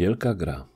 Wielka gra.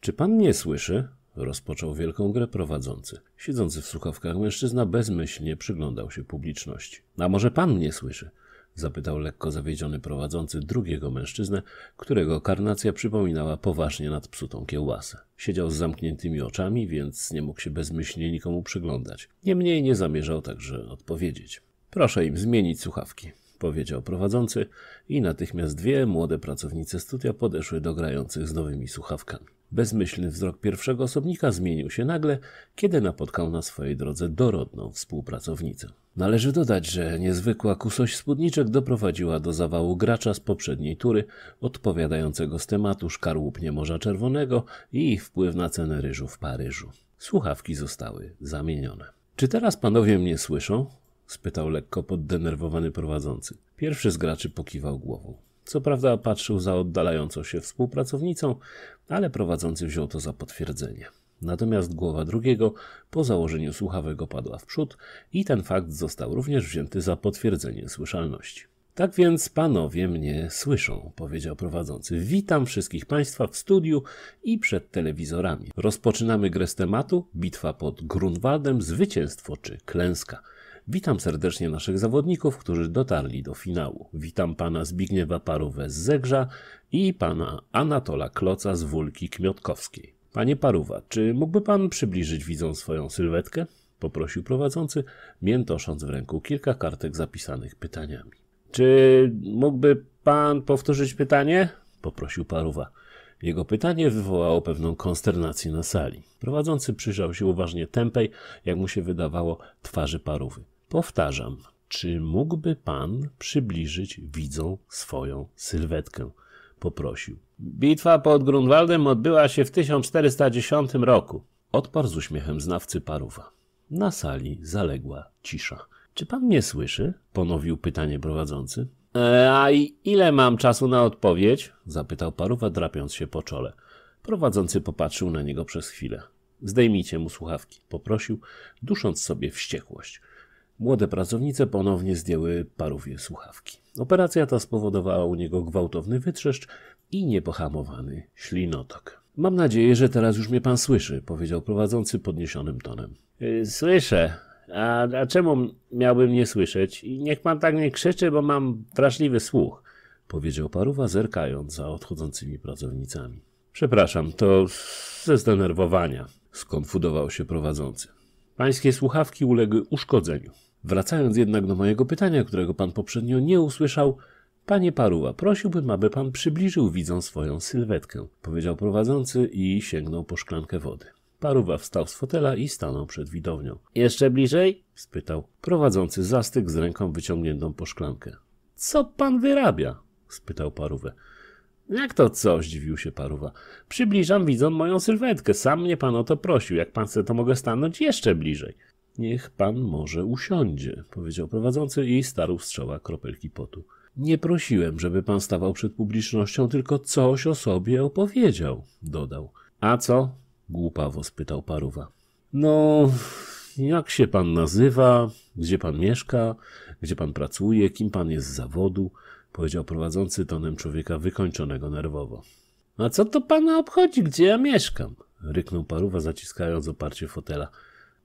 Czy pan mnie słyszy? Rozpoczął wielką grę prowadzący. Siedzący w słuchawkach mężczyzna bezmyślnie przyglądał się publiczności. A może pan mnie słyszy? Zapytał lekko zawiedziony prowadzący drugiego mężczyznę, którego karnacja przypominała poważnie nadpsutą kiełbasę. Siedział z zamkniętymi oczami, więc nie mógł się bezmyślnie nikomu przyglądać. Niemniej nie zamierzał także odpowiedzieć. Proszę im zmienić słuchawki powiedział prowadzący i natychmiast dwie młode pracownice studia podeszły do grających z nowymi słuchawkami. Bezmyślny wzrok pierwszego osobnika zmienił się nagle, kiedy napotkał na swojej drodze dorodną współpracownicę. Należy dodać, że niezwykła kusość spódniczek doprowadziła do zawału gracza z poprzedniej tury, odpowiadającego z tematu szkarłupnie Morza Czerwonego i ich wpływ na cenę ryżu w Paryżu. Słuchawki zostały zamienione. Czy teraz panowie mnie słyszą? spytał lekko poddenerwowany prowadzący. Pierwszy z graczy pokiwał głową. Co prawda patrzył za oddalającą się współpracownicą, ale prowadzący wziął to za potwierdzenie. Natomiast głowa drugiego po założeniu słuchawego padła w przód i ten fakt został również wzięty za potwierdzenie słyszalności. Tak więc panowie mnie słyszą, powiedział prowadzący. Witam wszystkich Państwa w studiu i przed telewizorami. Rozpoczynamy grę z tematu Bitwa pod Grunwaldem, zwycięstwo czy klęska. Witam serdecznie naszych zawodników, którzy dotarli do finału. Witam pana Zbigniewa Paruwę z Zegrza i pana Anatola Kloca z Wólki Kmiotkowskiej. Panie Paruwa, czy mógłby pan przybliżyć widzom swoją sylwetkę? Poprosił prowadzący, miętosząc w ręku kilka kartek zapisanych pytaniami. Czy mógłby pan powtórzyć pytanie? Poprosił Paruwa. Jego pytanie wywołało pewną konsternację na sali. Prowadzący przyjrzał się uważnie tępej, jak mu się wydawało, twarzy parówy. Powtarzam, czy mógłby pan przybliżyć widzą swoją sylwetkę? Poprosił. Bitwa pod Grunwaldem odbyła się w 1410 roku. Odparł z uśmiechem znawcy paruwa. Na sali zaległa cisza. Czy pan mnie słyszy? Ponowił pytanie prowadzący. E, a ile mam czasu na odpowiedź? Zapytał paruwa, drapiąc się po czole. Prowadzący popatrzył na niego przez chwilę. Zdejmijcie mu słuchawki, poprosił, dusząc sobie wściekłość. Młode pracownice ponownie zdjęły parówie słuchawki. Operacja ta spowodowała u niego gwałtowny wytrzeszcz i niepohamowany ślinotok. Mam nadzieję, że teraz już mnie pan słyszy, powiedział prowadzący podniesionym tonem. Y, słyszę. A, a czemu miałbym nie słyszeć? I niech pan tak nie krzyczy, bo mam wrażliwy słuch, powiedział paruwa, zerkając za odchodzącymi pracownicami. Przepraszam, to ze zdenerwowania, skonfudował się prowadzący. Pańskie słuchawki uległy uszkodzeniu. Wracając jednak do mojego pytania, którego pan poprzednio nie usłyszał, Panie Paruwa, prosiłbym, aby pan przybliżył widzą swoją sylwetkę, powiedział prowadzący i sięgnął po szklankę wody. Paruwa wstał z fotela i stanął przed widownią. Jeszcze bliżej? spytał. Prowadzący zastyk z ręką wyciągniętą po szklankę. Co pan wyrabia? spytał Paruwę. Jak to co? zdziwił się Paruwa. Przybliżam widzą moją sylwetkę. Sam mnie pan o to prosił. Jak pan chce, to mogę stanąć jeszcze bliżej. Niech pan może usiądzie, powiedział prowadzący i starł czoła kropelki potu. Nie prosiłem, żeby pan stawał przed publicznością, tylko coś o sobie opowiedział, dodał. A co? głupawo spytał paruwa. No, jak się pan nazywa, gdzie pan mieszka, gdzie pan pracuje, kim pan jest z zawodu, powiedział prowadzący tonem człowieka wykończonego nerwowo. A co to pana obchodzi, gdzie ja mieszkam? ryknął paruwa, zaciskając oparcie fotela.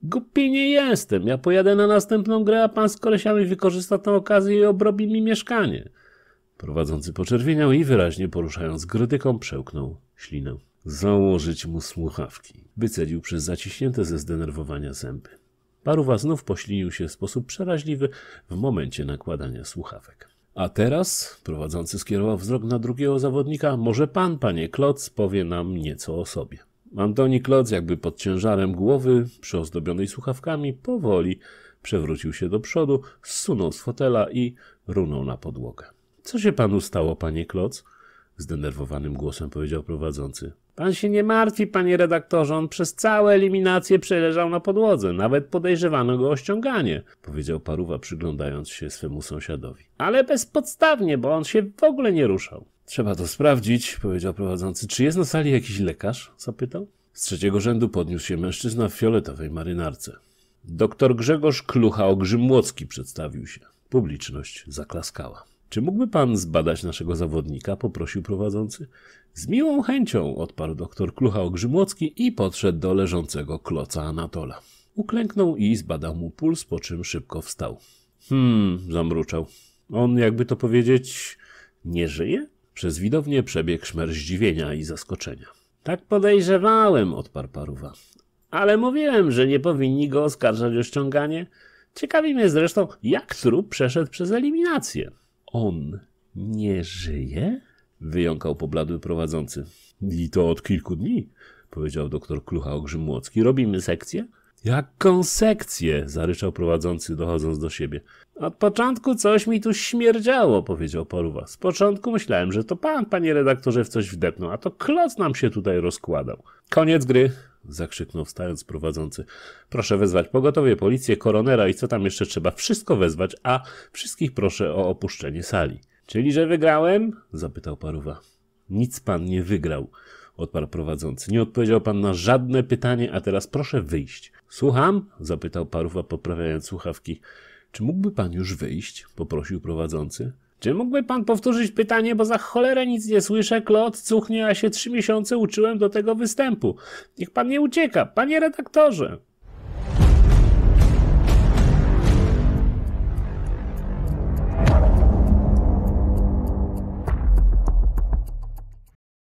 Głupi nie jestem. Ja pojadę na następną grę, a pan z kolesiami wykorzysta tę okazję i obrobi mi mieszkanie. Prowadzący poczerwieniał i wyraźnie poruszając grytyką przełknął ślinę. Założyć mu słuchawki. wycedził przez zaciśnięte ze zdenerwowania zęby. Paruwa znów poślinił się w sposób przeraźliwy w momencie nakładania słuchawek. A teraz, prowadzący skierował wzrok na drugiego zawodnika, może pan, panie Kloc, powie nam nieco o sobie. Antoni Klotz, jakby pod ciężarem głowy, przyozdobionej słuchawkami, powoli przewrócił się do przodu, zsunął z fotela i runął na podłogę. Co się panu stało, panie Klotz? Zdenerwowanym głosem powiedział prowadzący. Pan się nie martwi, panie redaktorze, on przez całe eliminacje przeleżał na podłodze. Nawet podejrzewano go o ściąganie, powiedział paruwa, przyglądając się swemu sąsiadowi. Ale bezpodstawnie, bo on się w ogóle nie ruszał. Trzeba to sprawdzić, powiedział prowadzący. Czy jest na sali jakiś lekarz? zapytał. Z trzeciego rzędu podniósł się mężczyzna w fioletowej marynarce. Doktor Grzegorz Klucha Ogrzymłocki przedstawił się. Publiczność zaklaskała. Czy mógłby pan zbadać naszego zawodnika? poprosił prowadzący. Z miłą chęcią, odparł doktor Klucha Ogrzymłocki i podszedł do leżącego kloca Anatola. Uklęknął i zbadał mu puls, po czym szybko wstał. Hmm, zamruczał. On, jakby to powiedzieć, nie żyje? Przez widownię przebiegł szmer zdziwienia i zaskoczenia. Tak podejrzewałem, odparł paruwa. Ale mówiłem, że nie powinni go oskarżać o ściąganie. Ciekawi mnie zresztą, jak trup przeszedł przez eliminację. On nie żyje? Wyjąkał pobladły prowadzący. I to od kilku dni, powiedział doktor Klucha Ogrzymłocki. Robimy sekcję? Jaką sekcję? zaryczał prowadzący, dochodząc do siebie. Od początku coś mi tu śmierdziało, powiedział Paruwa. Z początku myślałem, że to pan, panie redaktorze, w coś wdepnął, a to kloc nam się tutaj rozkładał. Koniec gry, zakrzyknął wstając prowadzący. Proszę wezwać pogotowie, policję, koronera i co tam jeszcze trzeba, wszystko wezwać, a wszystkich proszę o opuszczenie sali. Czyli, że wygrałem? zapytał Paruwa. Nic pan nie wygrał, odparł prowadzący. Nie odpowiedział pan na żadne pytanie, a teraz proszę wyjść. Słucham? zapytał paruwa, poprawiając słuchawki. Czy mógłby pan już wyjść? poprosił prowadzący. Czy mógłby pan powtórzyć pytanie, bo za cholerę nic nie słyszę, klot cuchnie, a się trzy miesiące uczyłem do tego występu. Niech pan nie ucieka, panie redaktorze!